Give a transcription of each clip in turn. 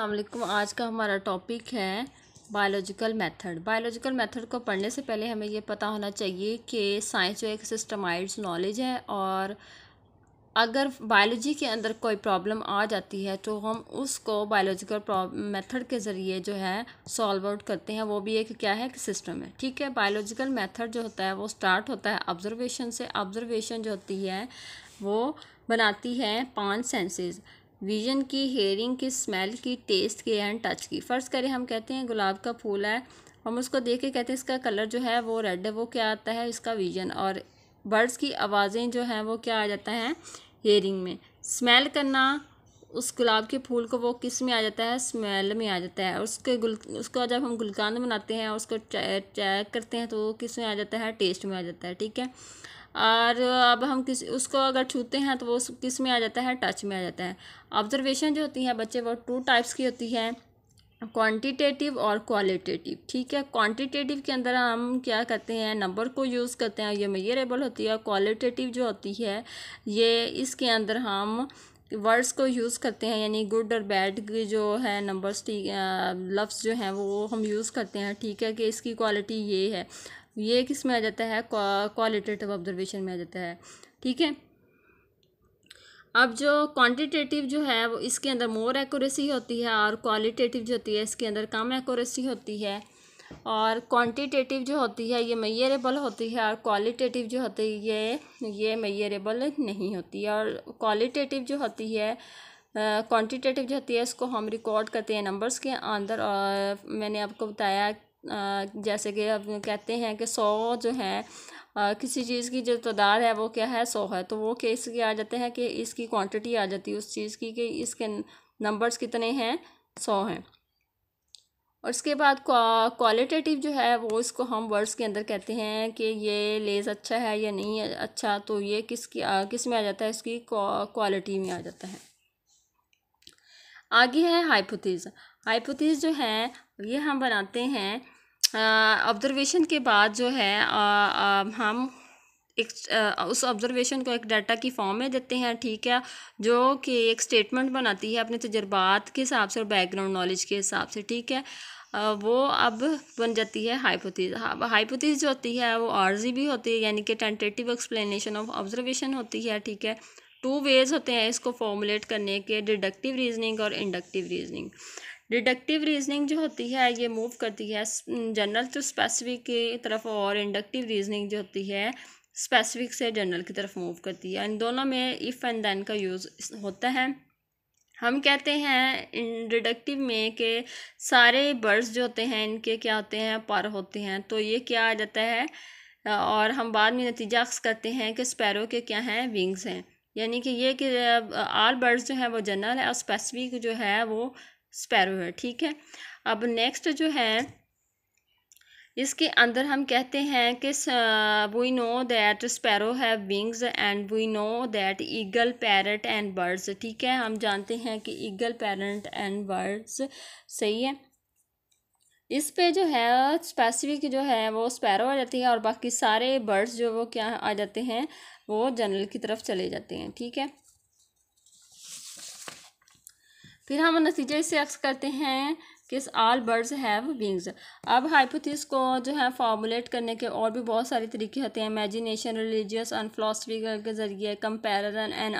अलकुम आज का हमारा टॉपिक है बायोलॉजिकल मेथड बायोलॉजिकल मेथड को पढ़ने से पहले हमें ये पता होना चाहिए कि साइंस जो एक सिस्टमाइज नॉलेज है और अगर बायोलॉजी के अंदर कोई प्रॉब्लम आ जाती है तो हम उसको बायोलॉजिकल मेथड के ज़रिए जो है सॉल्व आउट करते हैं वो भी एक क्या है एक सिस्टम है ठीक है बायोलॉजिकल मेथड जो होता है वो स्टार्ट होता है ऑब्जर्वेशन से ऑब्जर्वेशन जो होती है वो बनाती है पांच सेंसेस विजन की हेयरिंग की स्मेल की टेस्ट की एंड टच की फ़र्ज़ करें हम कहते हैं गुलाब का फूल है हम उसको देख के कहते हैं इसका कलर जो है वो रेड है वो क्या आता है इसका विजन और बर्ड्स की आवाज़ें जो हैं वो क्या आ जाता है हेयरिंग में स्मेल करना उस गुलाब के फूल को वो किस में आ जाता है स्मेल में आ जाता है उसके गुल उसको जब हम गुलकान बनाते हैं और उसको चेक करते हैं तो वो किस में आ जाता है टेस्ट में आ जाता है ठीक है और अब हम किस उसको अगर छूते हैं तो वो किस में आ जाता है टच में आ जाता है ऑब्जर्वेशन जो होती है बच्चे वो टू टाइप्स की होती है क्वांटिटेटिव और क्वालिटेटिव ठीक है क्वांटिटेटिव के अंदर हम क्या करते हैं नंबर को यूज़ करते हैं ये मेयरेबल होती है क्वालिटेटिव जो होती है ये इसके अंदर हम वर्ड्स को यूज़ करते हैं यानी गुड और बैड की जो है नंबर्स ठीक जो हैं वो हम यूज़ करते हैं ठीक है कि इसकी क्वालिटी ये है ये किस में आ जाता है क्वालिटेटिव ऑब्जर्वेशन में आ जाता है ठीक है अब जो क्वांटिटेटिव जो है वो इसके अंदर मोर एक्यूरेसी होती है और क्वालिटेटिव जो होती है इसके अंदर कम एक्यूरेसी होती है और क्वांटिटेटिव जो होती है ये मैयरेबल होती है और क्वालिटेटिव जो होती है ये ये मैयरेबल नहीं होती और क्वालिटेटिव जो होती है क्वांटिटेटिव जो होती है इसको हम रिकॉर्ड करते हैं नंबर्स के अंदर और मैंने आपको बताया जैसे कि अब कहते हैं कि सौ जो है किसी चीज़ की जो तदाद है वो क्या है सौ है तो वो केस के आ जाते हैं कि इसकी क्वांटिटी आ जाती है उस चीज़ की कि इसके नंबर्स कितने हैं सौ हैं और इसके बाद क्वालिटेटिव जो है वो इसको हम वर्ड्स के अंदर कहते हैं कि ये लेस अच्छा है या नहीं अच्छा तो ये किसकी आ, किस में आ जाता है इसकी क्वालिटी में आ जाता है आगे है हाइपोथीज हाइपोथीज जो है ये हम बनाते हैं ऑब्जर्वेशन के बाद जो है आ, आ, हम एक उस ऑब्जर्वेशन को एक डाटा की फॉर्म में देते हैं ठीक है जो कि एक स्टेटमेंट बनाती है अपने तजर्बात के हिसाब से और बैकग्राउंड नॉलेज के हिसाब से ठीक है वो अब बन जाती है हाइपोथीज हाइपोथीज जो होती है वो आरजी भी होती है यानी कि टेंटेटिव एक्सप्लेनेशन ऑफ ऑब्जर्वेशन होती है ठीक है टू वेज होते हैं इसको फॉर्मुलेट करने के डिडक्टिव रीजनिंग और इंडक्टिव रीजनिंग डिडक्टिव रीजनिंग जो होती है ये मूव करती है जनरल टू स्पेसिफिक की तरफ और इंडक्टिव रीजनिंग जो होती है स्पेसिफिक से जनरल की तरफ मूव करती है इन दोनों में इफ़ एंड देन का यूज़ होता है हम कहते हैं डिडक्टिव में के सारे बर्ड्स जो होते हैं इनके क्या होते हैं पर होते हैं तो ये क्या आ जाता है और हम बाद में नतीजा अक्स करते हैं कि स्पैरो के क्या हैं विंग्स हैं यानी कि ये कि आल बर्ड्स जो हैं वो जनरल है और स्पेसिफिक जो है वो स्पैरो है ठीक है अब नेक्स्ट जो है इसके अंदर हम कहते हैं कि we know that sparrow have wings and we know that eagle parrot and birds ठीक है हम जानते हैं कि ईगल पैरट एंड बर्ड्स सही है इस पे जो है स्पेसिफिक जो है वो स्पैरो आ जाती है और बाकी सारे बर्ड्स जो वो क्या आ जाते हैं वो जनरल की तरफ चले जाते हैं ठीक है फिर हम नतीजे से अक्स करते हैं किस आल बर्ड्स हैव विंग्स अब हाइपोथिस को जो है फॉर्मुलेट करने के और भी बहुत सारे तरीके होते हैं इमेजिनेशन रिलीजियस एंड फिलासफी के ज़रिए comparison and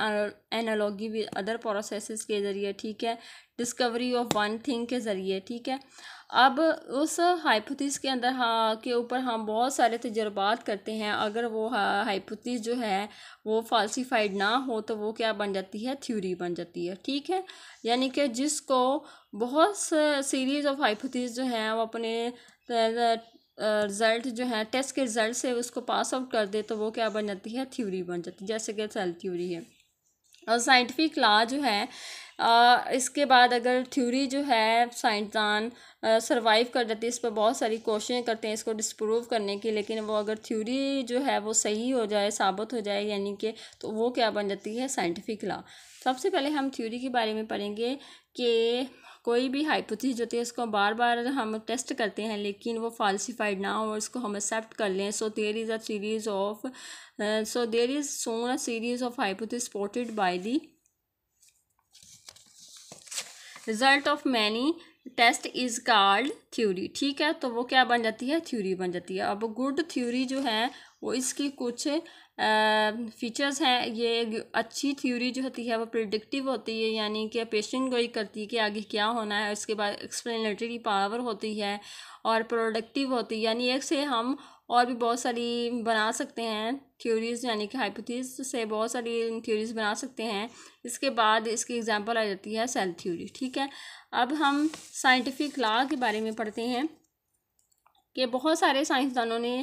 analogy with other process के ज़रिए ठीक है डिस्कवरी ऑफ वन थिंग के ज़रिए ठीक है अब उस हाइपोथिस के अंदर हाँ के ऊपर हम बहुत सारे तजर्बात करते हैं अगर वो हाइपोथिस जो है वो फालसीफाइड ना हो तो वो क्या बन जाती है थ्योरी बन जाती है ठीक है यानी कि जिसको बहुत सीरीज़ ऑफ हाइपोथिस जो हैं वो अपने रिज़ल्ट जो है टेस्ट के रिज़ल्ट से उसको पास आउट कर दे तो वो क्या बन जाती है थ्योरी बन जाती है जैसे कि सेल थ्योरी है और साइंटिफिक ला जो है इसके बाद अगर थ्योरी जो है साइंसदान सर्वाइव कर जाती है इस पर बहुत सारी कोशिशें करते हैं इसको डिसप्रूव करने की लेकिन वो अगर थ्योरी जो है वो सही हो जाए साबित हो जाए यानी कि तो वो क्या बन जाती है साइंटिफिक लॉ सबसे पहले हम थ्योरी के बारे में पढ़ेंगे कि कोई भी हाइपोथेसिस होती है उसको बार बार हम टेस्ट करते हैं लेकिन वो फालसीफाइड ना हो उसको हम एक्सेप्ट कर लें so there is a series of so there is some a series of hypothesis supported by the result of many test is called theory ठीक है तो वो क्या बन जाती है थ्योरी बन जाती है अब गुड थ्योरी जो है वो इसकी कुछ फीचर्स हैं ये अच्छी थ्योरी जो होती है वो प्रिडिक्टिव होती है यानी कि पेशेंट गोई करती है कि आगे क्या होना है उसके बाद एक्सप्लेनेटरी पावर होती है और प्रोडक्टिव होती है यानी एक से हम और भी बहुत सारी बना सकते हैं थ्योरीज़ यानी कि हाइपोथीस से बहुत सारी थ्योरीज़ बना सकते हैं इसके बाद इसकी एग्जांपल आ जाती है सेल थ्योरी ठीक है अब हम साइंटिफिक लॉ के बारे में पढ़ते हैं कि बहुत सारे साइंसदानों ने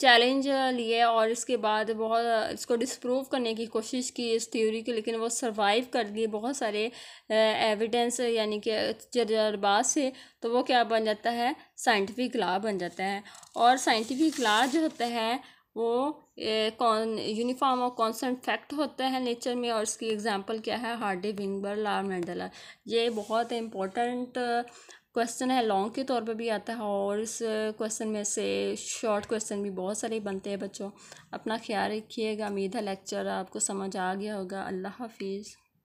चैलेंज लिए और इसके बाद बहुत इसको डिसप्रूव करने की कोशिश की इस थ्योरी की लेकिन वो सरवाइव कर लिए बहुत सारे एविडेंस यानी कि तजर्बात से तो वो क्या बन जाता है साइंटिफिक लॉ बन जाता है और साइंटिफिक लॉ जो होता है वो कौन यूनिफॉर्म और कॉन्सेंट फैक्ट होता है नेचर में और इसकी एग्जांपल क्या है हार्डी विंगबर ला मेंडला ये बहुत इम्पोर्टेंट क्वेश्चन है लॉन्ग के तौर पर भी आता है और इस क्वेश्चन में से शॉर्ट क्वेश्चन भी बहुत सारे बनते हैं बच्चों अपना ख्याल रखिएगा मेधा लेक्चर आपको समझ आ गया होगा अल्लाह हाफिज़